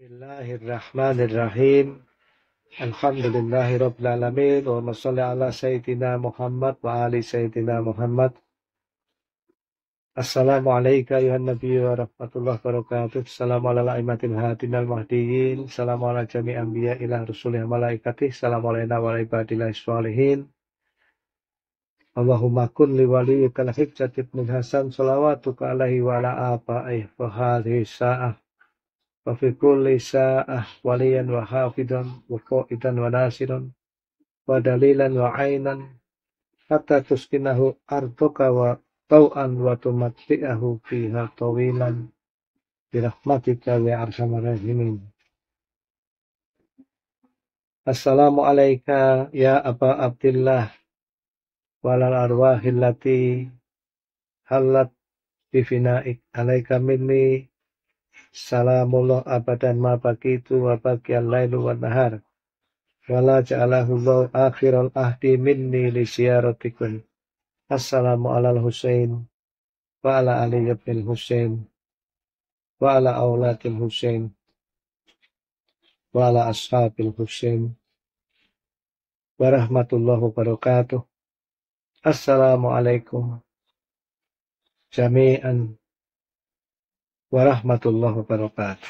Bismillahirrahmanirrahim. Alhamdulillahi Rabbil Alamin. Wa masalli ala Sayyidina Muhammad wa ali Sayyidina Muhammad. Assalamu alaikum ya Nabi wa rahmatullahi wabarakatuh. Assalamu ala aimatil hadin al mahdiyin. Assalamu ala jami anbiya ila rasulih malaikatih. Assalamu alaina wa ibadillah salihin. Allahumma kun li waliyikal hijjat ibn Hasan salawatuka alaihi wa ala abaih wa hadhi sa'ah wa fi kulli sa'ah waliyan wa hafidan wa qa'idan wa hatta tuskinahu artuka wa tau'an wa tumatti'ahu fiha tawilan birahmatika wa ya arsama rahimin Assalamualaikum ya apa Abdillah walal halat bifinaik alaika minni Salamullah abadan ma baqitu wa baqiyal lailu wa nahar. Wala ja'alahullahu akhiral ahdi minni li siyaratikun. Assalamu al Husain wa ala ali bin Husain wa ala auladil Husain wa ala ashabil Husain wa rahmatullahi wabarakatuh. Assalamualaikum jami'an warahmatullahi wabarakatuh.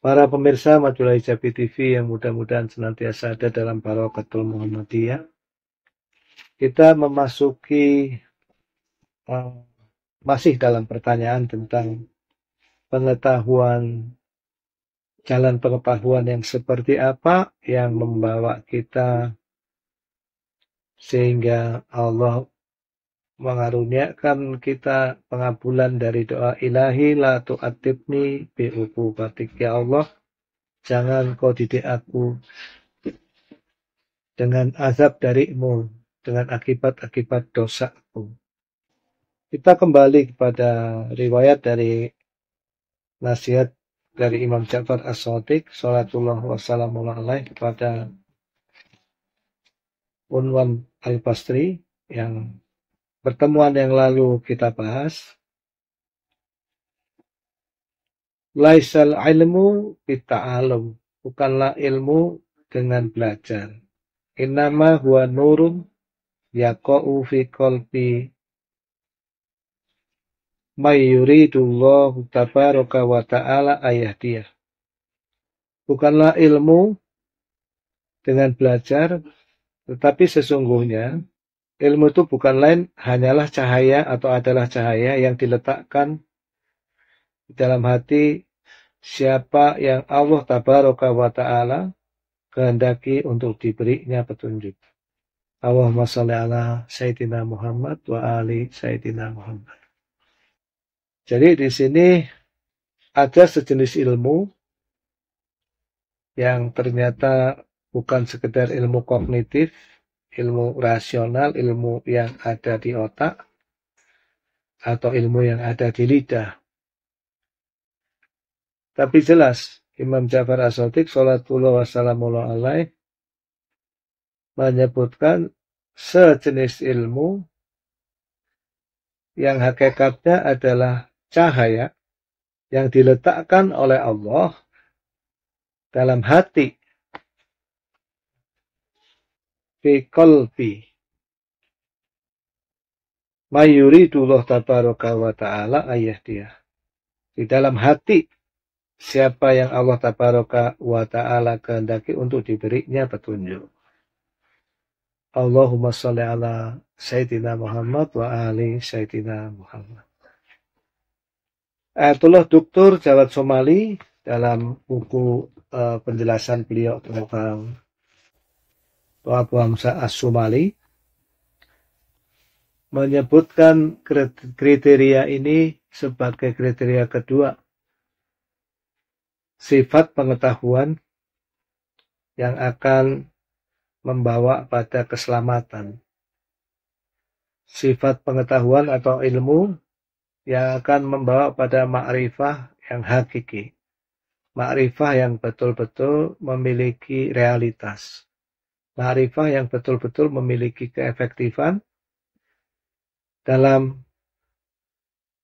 Para pemirsa Majulah Hijabi TV yang mudah-mudahan senantiasa ada dalam barokatul Muhammadiyah. Kita memasuki eh, masih dalam pertanyaan tentang pengetahuan jalan pengetahuan yang seperti apa yang membawa kita sehingga Allah mengaruniakan kita pengabulan dari doa ilahi la tu'atibni batik ya Allah jangan kau didik aku dengan azab darimu dengan akibat-akibat dosaku kita kembali kepada riwayat dari nasihat dari Imam Ja'far As-Sadiq salatullah wassalamu alaihi kepada Unwan al pastri yang pertemuan yang lalu kita bahas laisal ilmu kita alam bukanlah ilmu dengan belajar innama huwa nurun yaqa'u fi qalbi may yuridullahu tabaraka wa ta'ala ayatiyah bukanlah ilmu dengan belajar tetapi sesungguhnya Ilmu itu bukan lain hanyalah cahaya atau adalah cahaya yang diletakkan di dalam hati siapa yang Allah tabaraka wa ta'ala kehendaki untuk diberinya petunjuk. Allahumma salli ala Sayyidina Muhammad wa ali Sayyidina Muhammad. Jadi di sini ada sejenis ilmu yang ternyata bukan sekedar ilmu kognitif, ilmu rasional, ilmu yang ada di otak, atau ilmu yang ada di lidah. Tapi jelas, Imam Jafar As-Sadiq sallallahu wassalamu alaih menyebutkan sejenis ilmu yang hakikatnya adalah cahaya yang diletakkan oleh Allah dalam hati fi qalbi tuloh tabaraka wa ta'ala ayah dia. Di dalam hati, siapa yang Allah tabaraka wa ta'ala kehendaki untuk diberinya petunjuk. Allahumma salli ala Sayyidina Muhammad wa ali Sayyidina Muhammad. Ayatullah Duktur Jawad Somali dalam buku uh, penjelasan beliau tentang pelaku Hamzah As-Sumali menyebutkan kriteria ini sebagai kriteria kedua sifat pengetahuan yang akan membawa pada keselamatan sifat pengetahuan atau ilmu yang akan membawa pada makrifah yang hakiki makrifah yang betul-betul memiliki realitas ma'rifah yang betul-betul memiliki keefektifan dalam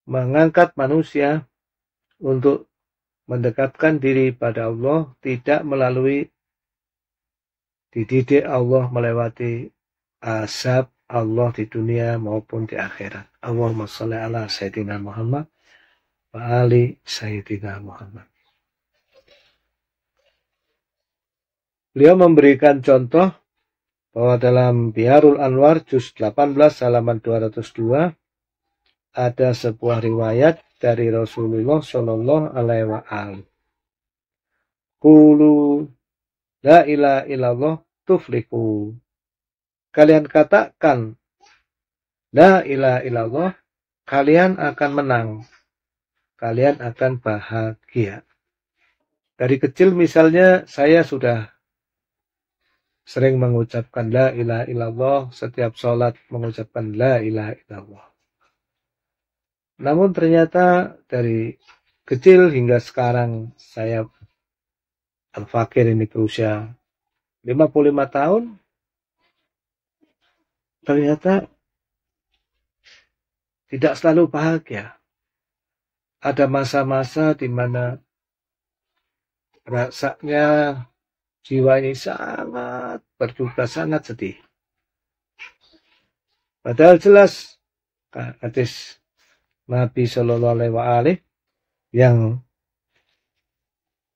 mengangkat manusia untuk mendekatkan diri pada Allah tidak melalui dididik Allah melewati azab Allah di dunia maupun di akhirat. Allahumma salli ala sayyidina Muhammad wa ali sayyidina Muhammad. Beliau memberikan contoh bahwa dalam Biharul Anwar juz 18 halaman 202 ada sebuah riwayat dari Rasulullah Shallallahu Alaihi Wasallam. Kulu la ilaha illallah tuflihu. Kalian katakan la ilaha illallah, kalian akan menang. Kalian akan bahagia. Dari kecil misalnya saya sudah sering mengucapkan la ilaha illallah, setiap sholat mengucapkan la ilaha illallah. Namun ternyata dari kecil hingga sekarang saya al-fakir ini ke usia 55 tahun, ternyata tidak selalu bahagia. Ada masa-masa di mana rasanya jiwanya sangat berduka, sangat sedih. Padahal jelas hadis Nabi Shallallahu Alaihi Wasallam yang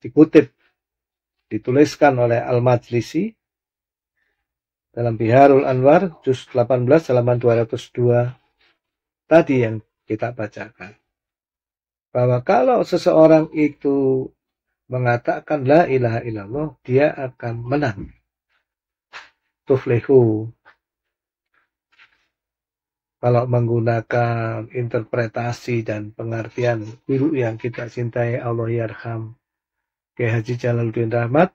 dikutip dituliskan oleh Al-Majlisi dalam Biharul Anwar juz 18 halaman 202 tadi yang kita bacakan bahwa kalau seseorang itu mengatakan la ilaha illallah, dia akan menang. tuflehu Kalau menggunakan interpretasi dan pengertian guru yang kita cintai Allah Yarham Kiai Haji Jalaluddin Rahmat,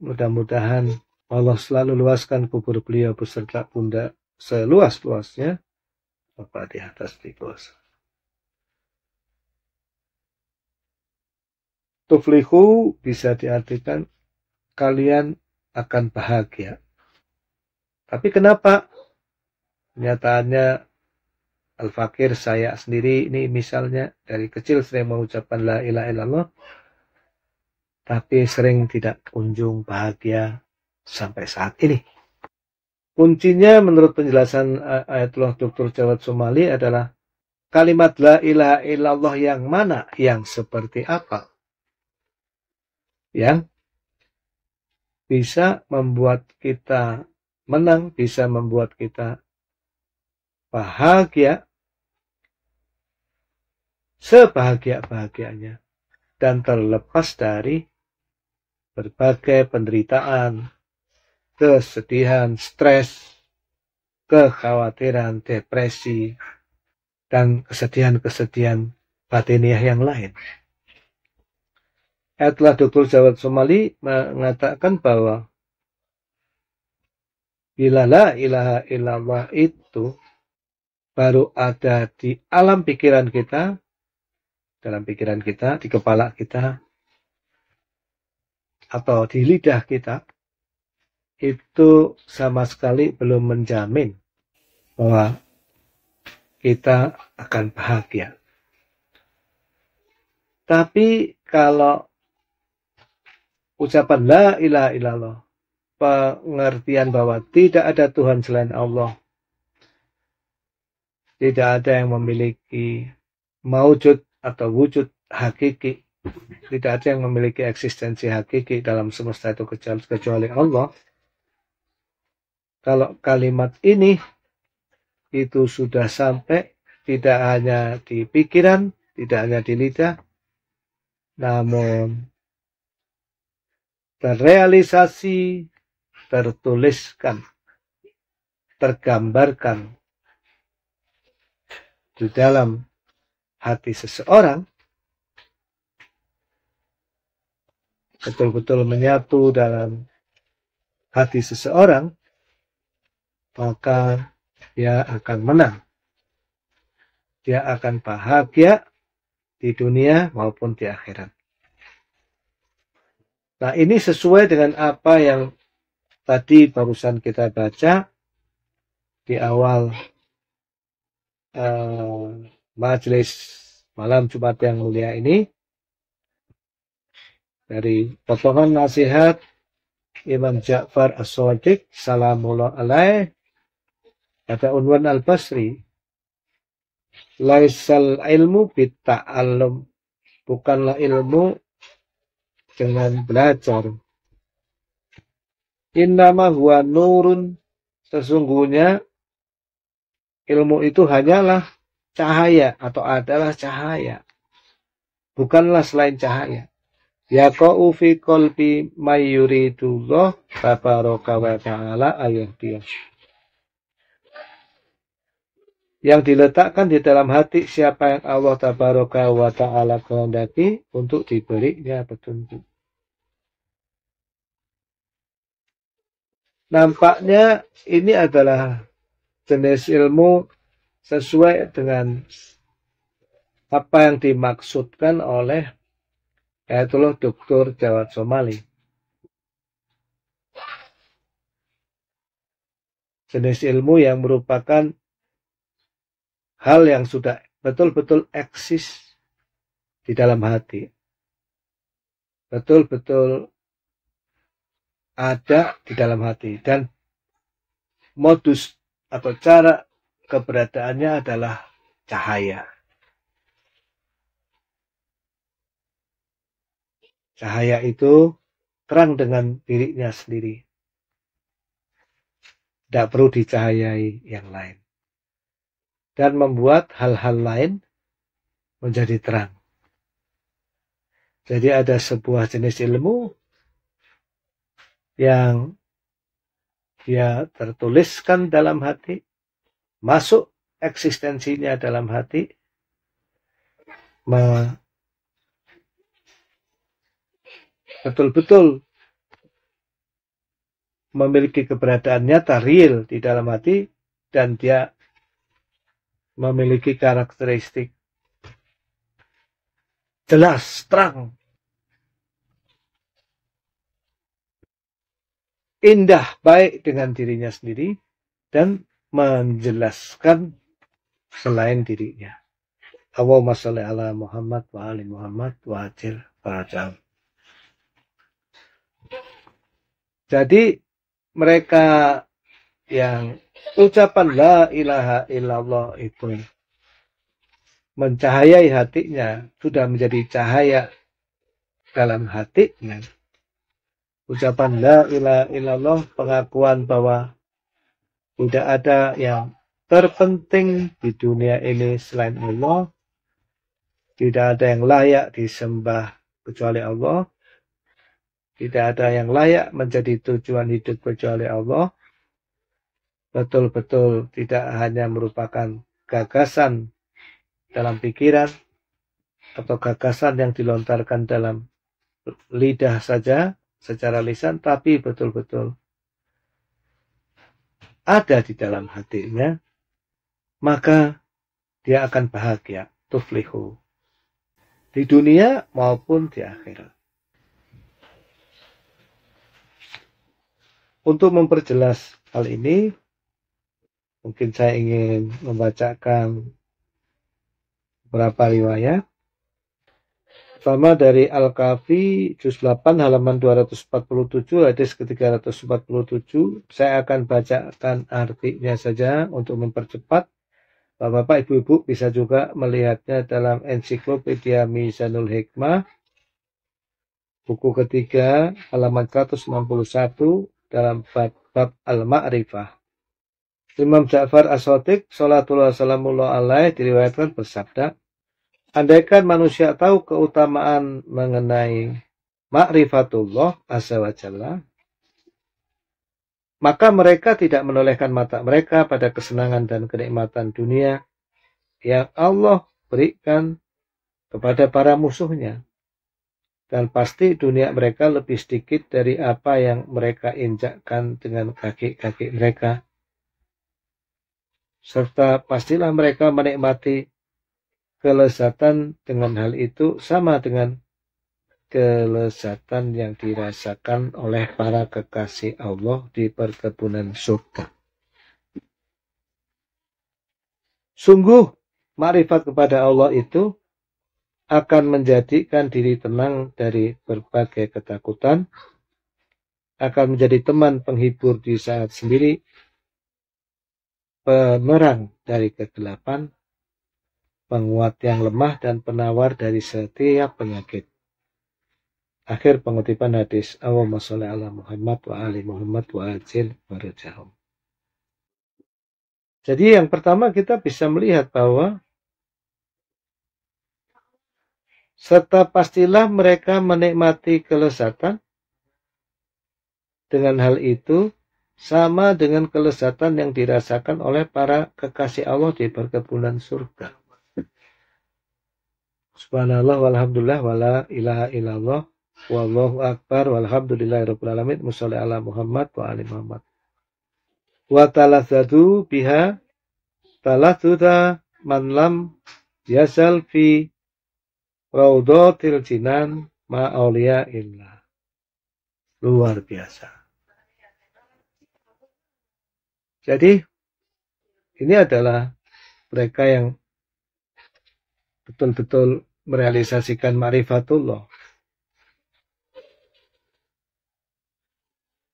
mudah-mudahan Allah selalu luaskan kubur beliau beserta bunda seluas-luasnya. Bapak di atas tikus. Tuflihu bisa diartikan kalian akan bahagia. Tapi kenapa? Kenyataannya Al-Fakir saya sendiri ini misalnya dari kecil sering mengucapkan la ilaha illallah tapi sering tidak kunjung bahagia sampai saat ini. Kuncinya menurut penjelasan eh, Ayatullah Dr. Jawad Somali adalah kalimat la ilaha illallah yang mana, yang seperti apa yang bisa membuat kita menang, bisa membuat kita bahagia, sebahagia-bahagianya, dan terlepas dari berbagai penderitaan, kesedihan, stres, kekhawatiran, depresi, dan kesedihan-kesedihan batiniah yang lain etlah Dr. Jawad Somali mengatakan bahwa bila la ilaha illallah itu baru ada di alam pikiran kita, dalam pikiran kita, di kepala kita, atau di lidah kita, itu sama sekali belum menjamin bahwa kita akan bahagia. Tapi kalau ucapan la ilaha illallah, pengertian bahwa tidak ada Tuhan selain Allah. Tidak ada yang memiliki maujud atau wujud hakiki. Tidak ada yang memiliki eksistensi hakiki dalam semesta itu kecuali Allah. Kalau kalimat ini itu sudah sampai tidak hanya di pikiran, tidak hanya di lidah, namun terrealisasi, tertuliskan, tergambarkan di dalam hati seseorang betul-betul menyatu dalam hati seseorang maka dia akan menang dia akan bahagia di dunia maupun di akhirat Nah, ini sesuai dengan apa yang tadi barusan kita baca di awal uh, majelis malam Jumat yang mulia ini dari potongan nasihat Imam Ja'far As-Sadiq salamullah alaih kata Unwan Al-Basri laisal ilmu bita'alum bukanlah ilmu dengan belajar. Innama huwa nurun. Sesungguhnya ilmu itu hanyalah cahaya atau adalah cahaya. Bukanlah selain cahaya. kau fi qalbi may yuridullah tabaraka wa ta'ala dia. Yang diletakkan di dalam hati siapa yang Allah tabaraka wa ta'ala kehendaki untuk diberinya petunjuk. Nampaknya ini adalah jenis ilmu sesuai dengan apa yang dimaksudkan oleh Ayatullah Dr. Jawad Somali. Jenis ilmu yang merupakan hal yang sudah betul-betul eksis di dalam hati. Betul-betul ada di dalam hati dan modus atau cara keberadaannya adalah cahaya. Cahaya itu terang dengan dirinya sendiri. Tidak perlu dicahayai yang lain. Dan membuat hal-hal lain menjadi terang. Jadi ada sebuah jenis ilmu yang dia tertuliskan dalam hati, masuk eksistensinya dalam hati, betul-betul memiliki keberadaan nyata real di dalam hati dan dia memiliki karakteristik jelas, terang, indah baik dengan dirinya sendiri dan menjelaskan selain dirinya. Allahumma salli ala Muhammad wa ali Muhammad wa ajil farajam. Jadi mereka yang ucapan la ilaha illallah itu mencahayai hatinya sudah menjadi cahaya dalam hatinya ucapan la ilaha illallah pengakuan bahwa tidak ada yang terpenting di dunia ini selain Allah tidak ada yang layak disembah kecuali Allah tidak ada yang layak menjadi tujuan hidup kecuali Allah betul-betul tidak hanya merupakan gagasan dalam pikiran atau gagasan yang dilontarkan dalam lidah saja secara lisan tapi betul-betul ada di dalam hatinya, maka dia akan bahagia, tuflihu. Di dunia maupun di akhirat. Untuk memperjelas hal ini, mungkin saya ingin membacakan beberapa riwayat sama dari Al-Kafi, Juz 8, halaman 247, hadis ke-347. Saya akan bacakan artinya saja untuk mempercepat. Bapak-bapak, ibu-ibu bisa juga melihatnya dalam ensiklopedia Mizanul Hikmah. Buku ketiga, halaman 161, dalam bab, bab Al-Ma'rifah. Imam Ja'far As-Sotik, Salatullah Salamullah Alaih, diriwayatkan bersabda, andaikan manusia tahu keutamaan mengenai ma'rifatullah azza wa jalla, maka mereka tidak menolehkan mata mereka pada kesenangan dan kenikmatan dunia yang Allah berikan kepada para musuhnya. Dan pasti dunia mereka lebih sedikit dari apa yang mereka injakkan dengan kaki-kaki mereka. Serta pastilah mereka menikmati kelezatan dengan hal itu sama dengan kelezatan yang dirasakan oleh para kekasih Allah di perkebunan surga. Sungguh, marifat kepada Allah itu akan menjadikan diri tenang dari berbagai ketakutan, akan menjadi teman penghibur di saat sendiri, pemerang dari kegelapan, penguat yang lemah dan penawar dari setiap penyakit. Akhir pengutipan hadis Allahumma sholli ala Muhammad wa ali Muhammad wa ajil barajahum. Jadi yang pertama kita bisa melihat bahwa serta pastilah mereka menikmati kelezatan. dengan hal itu sama dengan kelezatan yang dirasakan oleh para kekasih Allah di perkebunan surga. Subhanallah walhamdulillah wala ilaha illallah wallahu akbar walhamdulillahi rabbil alamin musalli ala Muhammad wa ali Muhammad. Wa talazzatu biha talathuta man lam yasal fi raudatil jinan ma auliya illa. Luar biasa. Jadi ini adalah mereka yang betul-betul merealisasikan ma'rifatullah.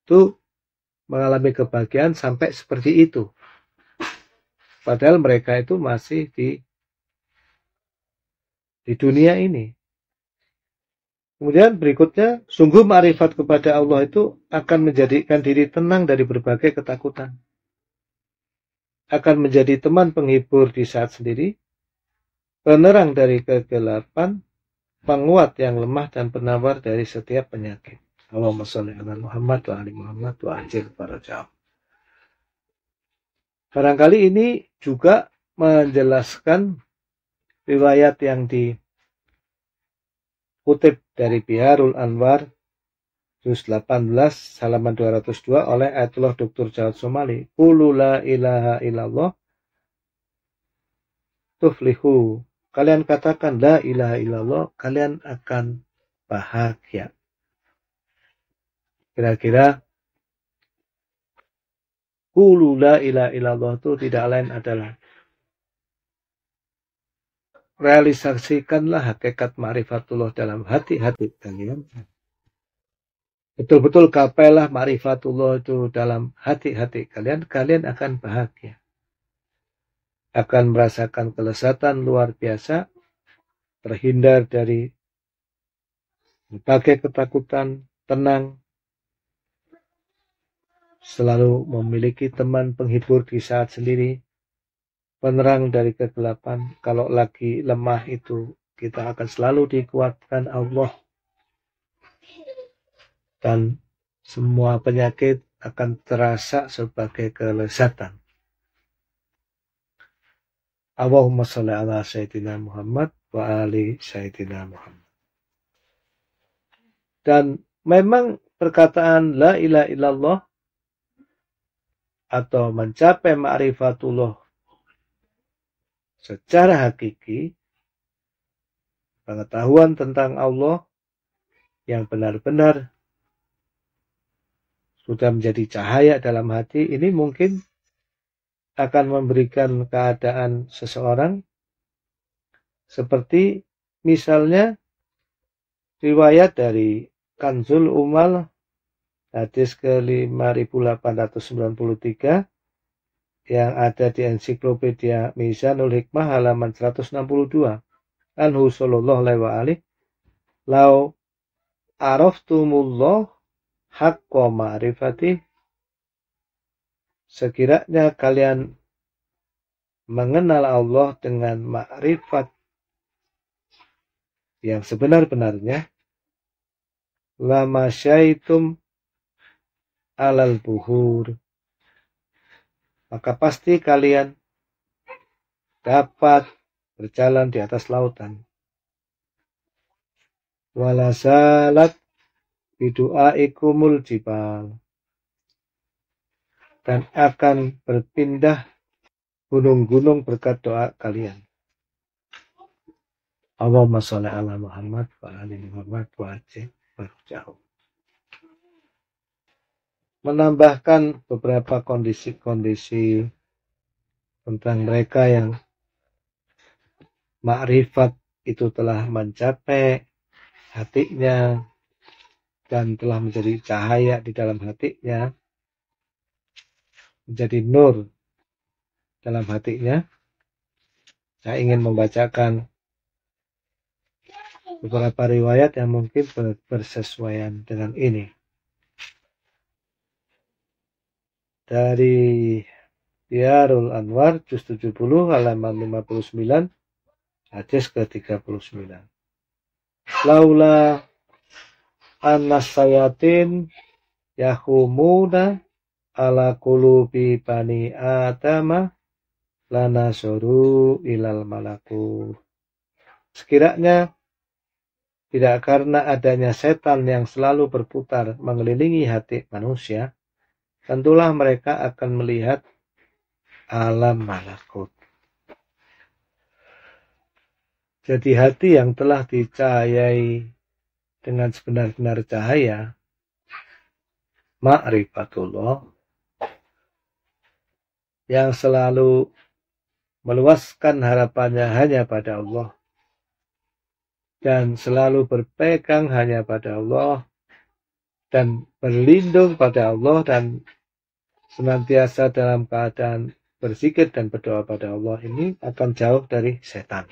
Itu mengalami kebahagiaan sampai seperti itu. Padahal mereka itu masih di di dunia ini. Kemudian berikutnya, sungguh ma'rifat kepada Allah itu akan menjadikan diri tenang dari berbagai ketakutan. Akan menjadi teman penghibur di saat sendiri penerang dari kegelapan, penguat yang lemah dan penawar dari setiap penyakit. Allahumma sholli ala Muhammad wa ali Muhammad wa ajil barajah. Barangkali ini juga menjelaskan riwayat yang dikutip dari Biharul Anwar juz 18 halaman 202 oleh Ayatullah Dr. Jawad Somali. Qulu la ilaha illallah tuflihu kalian katakan la ilaha illallah, kalian akan bahagia. Kira-kira Kulu la ilaha illallah itu tidak lain adalah realisasikanlah hakikat ma'rifatullah dalam hati-hati kalian. Betul-betul kapailah ma'rifatullah itu dalam hati-hati kalian, kalian akan bahagia akan merasakan kelesatan luar biasa, terhindar dari berbagai ketakutan, tenang, selalu memiliki teman penghibur di saat sendiri, penerang dari kegelapan. Kalau lagi lemah itu kita akan selalu dikuatkan Allah dan semua penyakit akan terasa sebagai kelezatan. Allahumma salli ala Sayyidina Muhammad wa ali Sayyidina Muhammad. Dan memang perkataan la ilaha illallah atau mencapai ma'rifatullah secara hakiki pengetahuan tentang Allah yang benar-benar sudah menjadi cahaya dalam hati ini mungkin akan memberikan keadaan seseorang seperti misalnya riwayat dari Kanzul Umal hadis ke-5893 yang ada di ensiklopedia Mizanul Hikmah halaman 162. Anhu sallallahu alaihi wa alih. Lau araftumullah haqqa ma'rifatih Sekiranya kalian mengenal Allah dengan makrifat yang sebenar-benarnya, lama syaitum alal buhur. Maka pasti kalian dapat berjalan di atas lautan. Walasalat bidu'aikumul jibal dan akan berpindah gunung-gunung berkat doa kalian. Allahumma sholli ala Muhammad wa ali Muhammad wa jauh. Menambahkan beberapa kondisi-kondisi tentang mereka yang makrifat itu telah mencapai hatinya dan telah menjadi cahaya di dalam hatinya menjadi nur dalam hatinya. Saya ingin membacakan beberapa riwayat yang mungkin bersesuaian dengan ini. Dari Biarul Anwar, Juz 70, halaman 59, hadis ke-39. Laula anas sayatin yahumuna ala kulubi bani Adama lanasoru ilal malaku. Sekiranya tidak karena adanya setan yang selalu berputar mengelilingi hati manusia, tentulah mereka akan melihat alam malakut. Jadi hati yang telah dicahayai dengan sebenar-benar cahaya, ma'rifatullah, yang selalu meluaskan harapannya hanya pada Allah dan selalu berpegang hanya pada Allah dan berlindung pada Allah dan senantiasa dalam keadaan berzikir dan berdoa pada Allah ini akan jauh dari setan.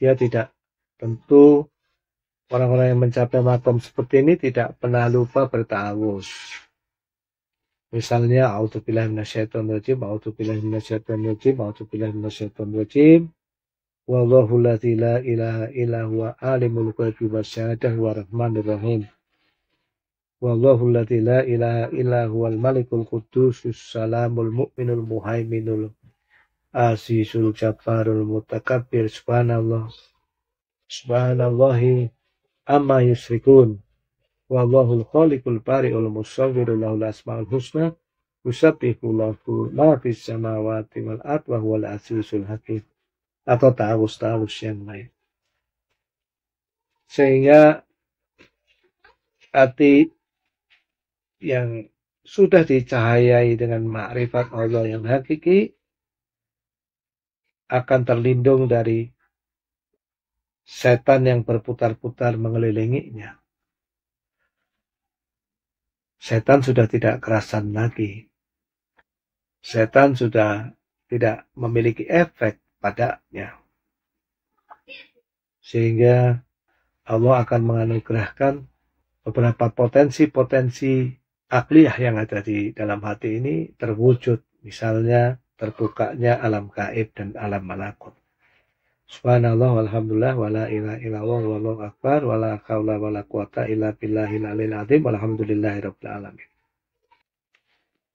Dia tidak tentu orang-orang yang mencapai makom seperti ini tidak pernah lupa bertawus. Misalnya pilih pilih auto auzubillah rajim auto pilih auzubillah rajim Wallahu la ilaha illa huwa alimul ghaibi wasyhadah wa rahmanir rahim. Wallahu la ilaha illa huwal malikul kudus salamul mu'minul muhaiminul azizul jabbarul mutakabbir subhanallah subhanallahi amma yusrikun al khaliqul bari'ul musawwiru lahul asmaul husna yusabbihu lahu ma fis samawati wal ard wa huwal azizul hakim atau ta'awus-ta'awus yang lain. Sehingga hati yang sudah dicahayai dengan makrifat Allah yang hakiki akan terlindung dari setan yang berputar-putar mengelilinginya setan sudah tidak kerasan lagi. Setan sudah tidak memiliki efek padanya. Sehingga Allah akan menganugerahkan beberapa potensi-potensi akliyah yang ada di dalam hati ini terwujud. Misalnya terbukanya alam gaib dan alam malakut. Subhanallah walhamdulillah wala ilaha illallah wallahu akbar wala haula wala quwata illa billahil alil azim walhamdulillahirabbil alamin.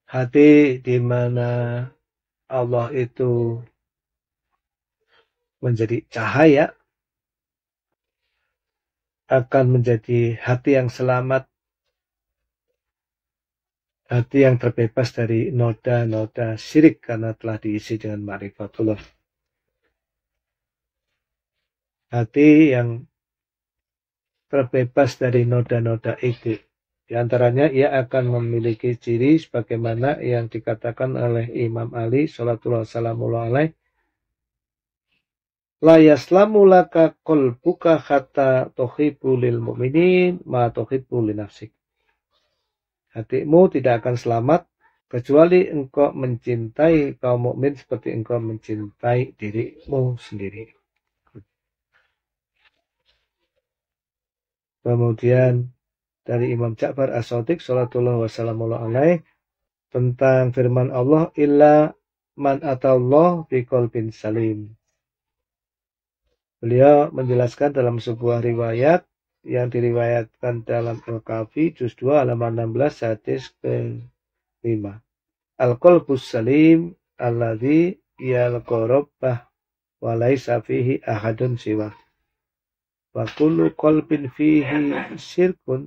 Hati di mana Allah itu menjadi cahaya akan menjadi hati yang selamat hati yang terbebas dari noda-noda syirik karena telah diisi dengan ma'rifatullah hati yang terbebas dari noda-noda ego. Di antaranya ia akan memiliki ciri sebagaimana yang dikatakan oleh Imam Ali salatullah wassalamu alaihi La yaslamu laka qalbuka hatta tuhibbu lil mu'minin ma tuhibbu li nafsik. Hatimu tidak akan selamat kecuali engkau mencintai kaum mukmin seperti engkau mencintai dirimu sendiri. Kemudian dari Imam Ja'far As-Sadiq sallallahu wassalamu alaihi tentang firman Allah illa man atallah biqol bin salim. Beliau menjelaskan dalam sebuah riwayat yang diriwayatkan dalam Al-Kafi juz 2 halaman 16 hadis ke 5. al qalbu salim alladhi yalqarabah wa laisa fihi ahadun siwah wa kullu qalbin fihi syirkun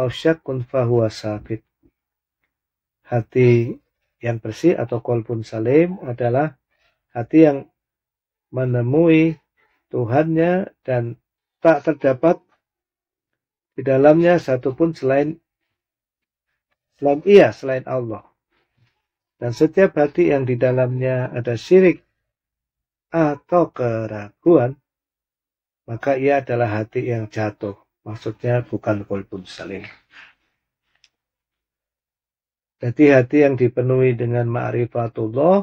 aw syakkun fahuwa sakit. Hati yang bersih atau kolbun salim adalah hati yang menemui Tuhannya dan tak terdapat di dalamnya satu pun selain selain ia, selain Allah. Dan setiap hati yang di dalamnya ada syirik atau keraguan, maka ia adalah hati yang jatuh. Maksudnya bukan kolbun salim. Jadi hati yang dipenuhi dengan ma'rifatullah,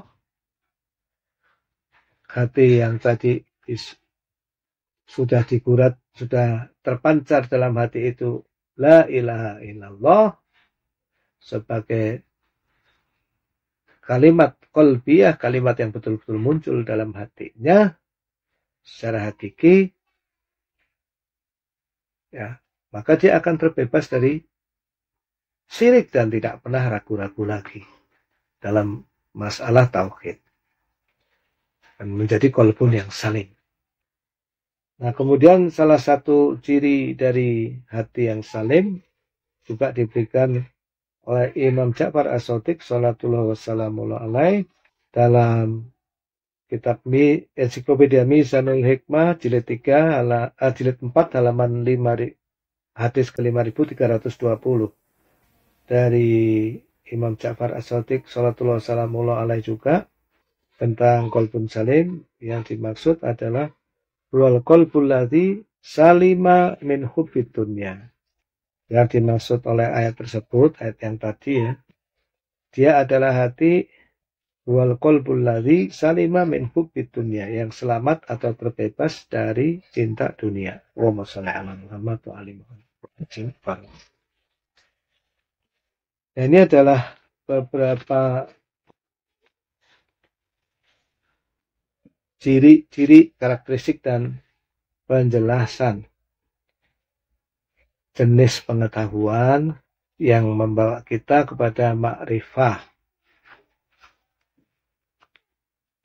hati yang tadi is, sudah dikurat, sudah terpancar dalam hati itu, la ilaha illallah, sebagai kalimat kolbiah, kalimat yang betul-betul muncul dalam hatinya, secara hakiki, ya maka dia akan terbebas dari syirik dan tidak pernah ragu-ragu lagi dalam masalah tauhid dan menjadi kolbun yang saling. Nah kemudian salah satu ciri dari hati yang salim juga diberikan oleh Imam Ja'far As-Sotik Salatullah wassalamu dalam Kitab Mi Ensiklopedia Mizanul Hikmah jilid 3 ala, ah, jilid 4 halaman 5 hadis ke 5320 dari Imam Ja'far As-Sadiq salatullah salamullah alaih juga tentang kolbun salim yang dimaksud adalah wal kolbul ladhi salima min hubbid dunya yang dimaksud oleh ayat tersebut ayat yang tadi ya dia adalah hati wal qalbul ladzi salima min hubbid dunya yang selamat atau terbebas dari cinta dunia. Allahumma shalli ala Muhammad wa Nah, ini adalah beberapa ciri-ciri karakteristik dan penjelasan jenis pengetahuan yang membawa kita kepada makrifah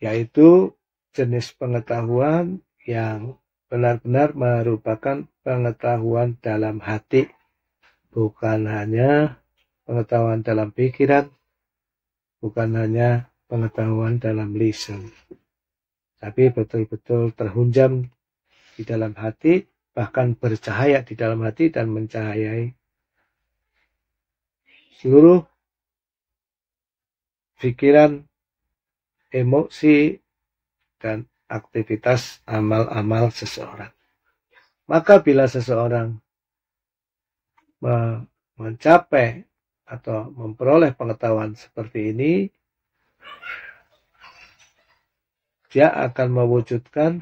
yaitu jenis pengetahuan yang benar-benar merupakan pengetahuan dalam hati, bukan hanya pengetahuan dalam pikiran, bukan hanya pengetahuan dalam lisan, tapi betul-betul terhunjam di dalam hati, bahkan bercahaya di dalam hati dan mencahayai seluruh pikiran emosi, dan aktivitas amal-amal seseorang. Maka bila seseorang mencapai atau memperoleh pengetahuan seperti ini, dia akan mewujudkan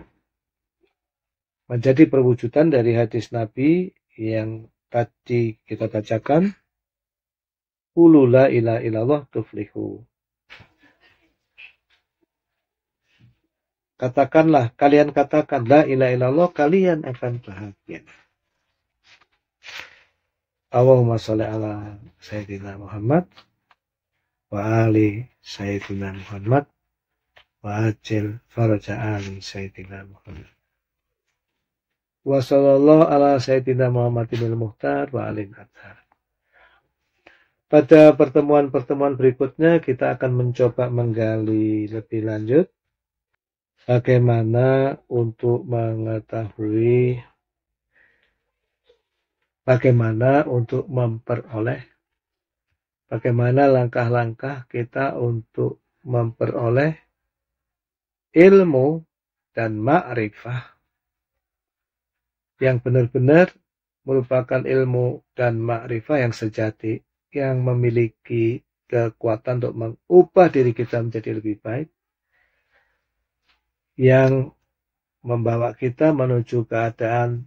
menjadi perwujudan dari hadis Nabi yang tadi kita bacakan, Ulula ila ilallah tuflihu. Katakanlah, kalian katakan, La ilaha illallah, kalian akan bahagia. Allahumma salli ala Sayyidina Muhammad wa ali Sayyidina Muhammad wa ajil faraja ali Sayyidina Muhammad. Wa sallallahu ala Sayyidina Muhammad ibn Muhtar wa alin Adhar. Pada pertemuan-pertemuan berikutnya kita akan mencoba menggali lebih lanjut bagaimana untuk mengetahui bagaimana untuk memperoleh bagaimana langkah-langkah kita untuk memperoleh ilmu dan ma'rifah yang benar-benar merupakan ilmu dan ma'rifah yang sejati yang memiliki kekuatan untuk mengubah diri kita menjadi lebih baik yang membawa kita menuju keadaan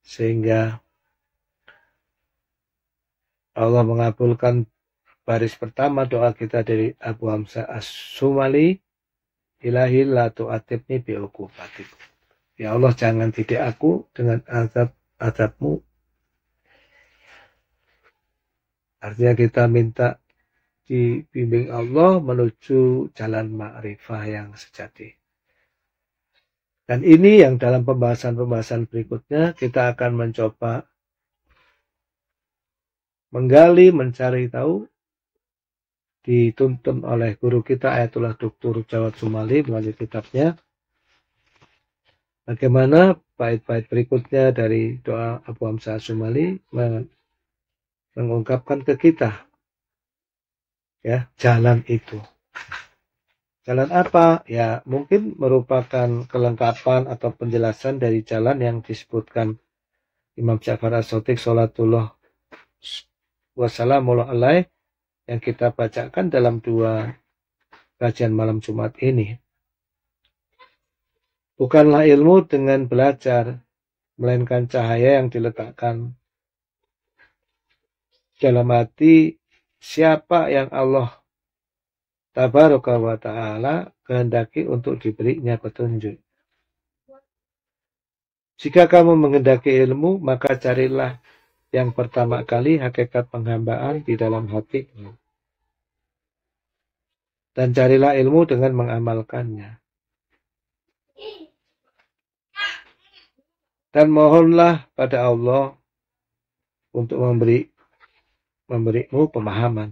sehingga Allah mengabulkan baris pertama doa kita dari Abu Hamzah As-Sumali Ilahi la tu'atibni fatiku Ya Allah jangan tidak aku dengan azab azabmu Artinya kita minta dibimbing Allah menuju jalan ma'rifah yang sejati. Dan ini yang dalam pembahasan-pembahasan berikutnya kita akan mencoba menggali, mencari tahu dituntun oleh guru kita Ayatullah Dr. Jawad Sumali melalui kitabnya. Bagaimana bait-bait berikutnya dari doa Abu Hamzah Sumali mengungkapkan ke kita ya jalan itu. Jalan apa? Ya, mungkin merupakan kelengkapan atau penjelasan dari jalan yang disebutkan Imam Ja'far As-Sotik Salatullah Wassalamualaikum alai yang kita bacakan dalam dua kajian malam Jumat ini. Bukanlah ilmu dengan belajar, melainkan cahaya yang diletakkan dalam hati siapa yang Allah tabaraka wa ta'ala kehendaki untuk diberinya petunjuk. Jika kamu mengendaki ilmu, maka carilah yang pertama kali hakikat penghambaan di dalam hatimu. Dan carilah ilmu dengan mengamalkannya. Dan mohonlah pada Allah untuk memberi memberimu pemahaman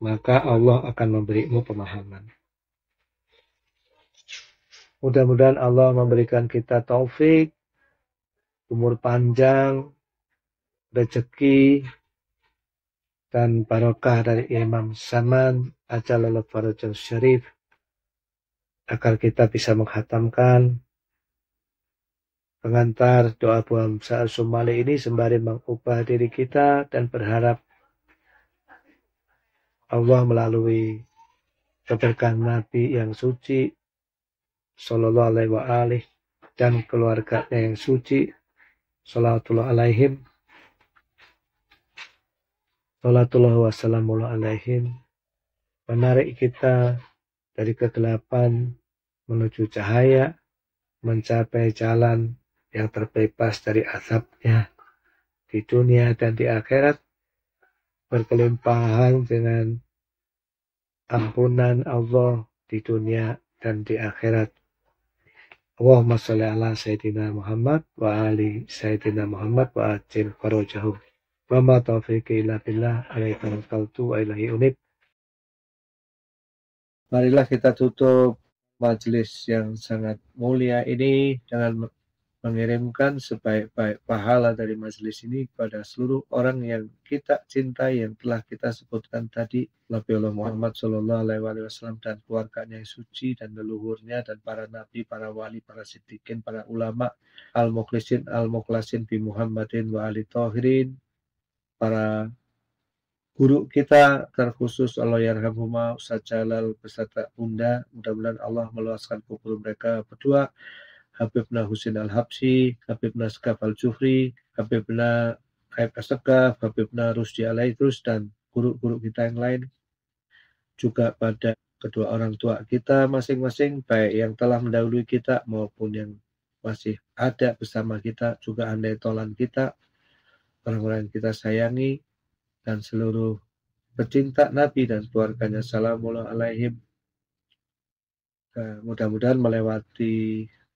maka Allah akan memberimu pemahaman. Mudah-mudahan Allah memberikan kita taufik, umur panjang, rezeki, dan barokah dari Imam Saman Ajalallah Farajal Syarif agar kita bisa menghatamkan pengantar doa buah Sa'al Sumali ini sembari mengubah diri kita dan berharap Allah melalui keberkahan Nabi yang suci Sallallahu alaihi wa alih dan keluarganya yang suci Salatullah alaihim Salatullah wassalamu alaihim menarik kita dari kegelapan menuju cahaya mencapai jalan yang terbebas dari azabnya di dunia dan di akhirat berkelimpahan dengan ampunan Allah di dunia dan di akhirat. Allahumma salli ala Sayyidina Muhammad wa ali Sayyidina Muhammad wa ajil farajahu. Wa ma taufiqi ila billah alaihi wa ilahi unib. Marilah kita tutup majelis yang sangat mulia ini dengan mengirimkan sebaik-baik pahala dari majelis ini kepada seluruh orang yang kita cintai yang telah kita sebutkan tadi Nabi Allah Muhammad Shallallahu Alaihi Wasallam dan keluarganya yang suci dan leluhurnya dan para nabi, para wali, para sedikin, para ulama al mukhlisin al muklasin bi Muhammadin wa ali tohirin para guru kita terkhusus Allah Yarhamhuma Ustaz Jalal beserta Bunda mudah-mudahan Allah meluaskan kubur mereka berdua Habibna Husin Al-Habsi, Habibna Skaf Al-Jufri, Habibna Aib Asegaf, Habibna Rusdi terus dan guru-guru kita yang lain. Juga pada kedua orang tua kita masing-masing, baik yang telah mendahului kita maupun yang masih ada bersama kita, juga andai tolan kita, orang-orang kita sayangi, dan seluruh pecinta Nabi dan keluarganya. Assalamualaikum eh, Mudah-mudahan melewati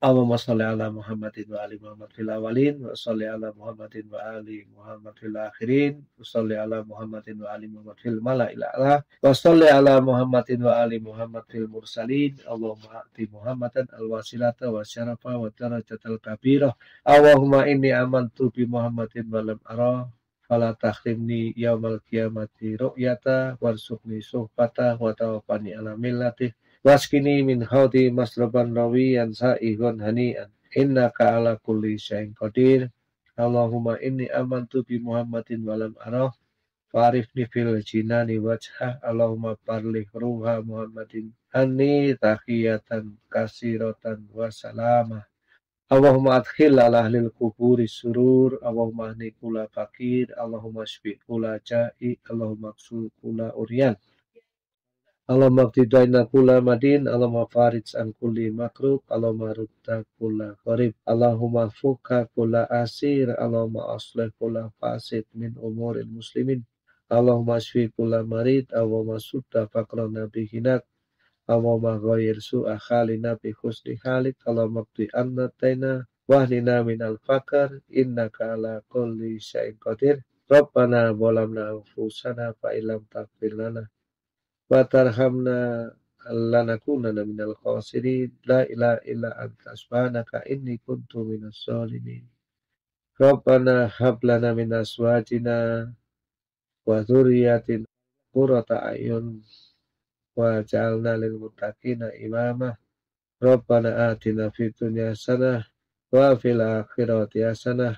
Allahumma sholli ala Muhammadin wa ali Muhammad fil awalin wa sholli ala Muhammadin wa ali Muhammad fil akhirin wa sholli ala Muhammadin wa ali Muhammad fil mala'il a'la wa sholli ala Muhammadin wa ali Muhammad fil mursalin Allahumma ati Muhammadan al wasilata wa syarafa wa darajatal kabirah Allahumma inni amantu bi Muhammadin wa lam ara fala takhrimni yaumal qiyamati ru'yata warzuqni suhbata wa tawaffani ala millatihi Waskini min haudi masraban rawiyan sa'ihun hani'an. inna ala kulli syai'in qadir. Allahumma inni amantu bi Muhammadin walam arah. Farifni fil jinani wajhah. Allahumma parlih ruha Muhammadin. Anni tahiyatan kasiratan wasalamah. Allahumma adkhil ala ahlil kuburi surur. Allahumma ahni kula fakir. Allahumma shfi kula ja'i. Allahumma ksul kula uryan. Allahumma ftidayna kula madin, Allahumma farij an kulli makrub, Allahumma rudda kula qarib, Allahumma fuka kula asir, Allah aslih kula fasid min umurin muslimin, Allahumma shfi kula marid, Allahumma sudda fakrona hinak, Allahumma ghayir su'a khali nabi khusni khalik, Allahumma qdi anna taina, min al fakar, innaka ala kulli syai'in qadir, Rabbana bolamna fusana fa'ilam takfir lana Watarhamna lanakunana minal khasirin. La ilaha illa anta subhanaka inni kuntu minas zalimin. Rabbana hablana min aswajina wa zuriyatin kurata a'yun wa ja'alna lil mutakina imama. Rabbana atina fid dunya hasanah wa fil akhirati hasanah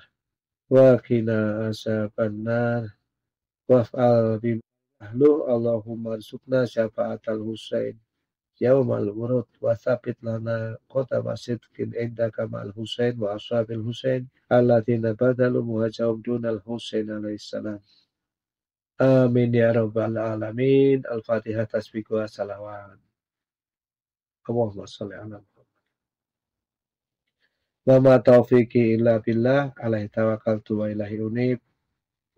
wa qina wa fa'al Ahlu Allahumma rizukna al-Husayn. Husain. Yaumal urud wa thabit lana kota kin indaka ma'al Husain wa ashabil Husain. Allatina badalu muhajawum dunal Husain alaihissalam. Amin ya rabbal alamin. Al-Fatihah tasbiku wa salawat. Allahumma salli ala Muhammad. Wa ma illa billah alaihi tawakkaltu wa ilahi unib.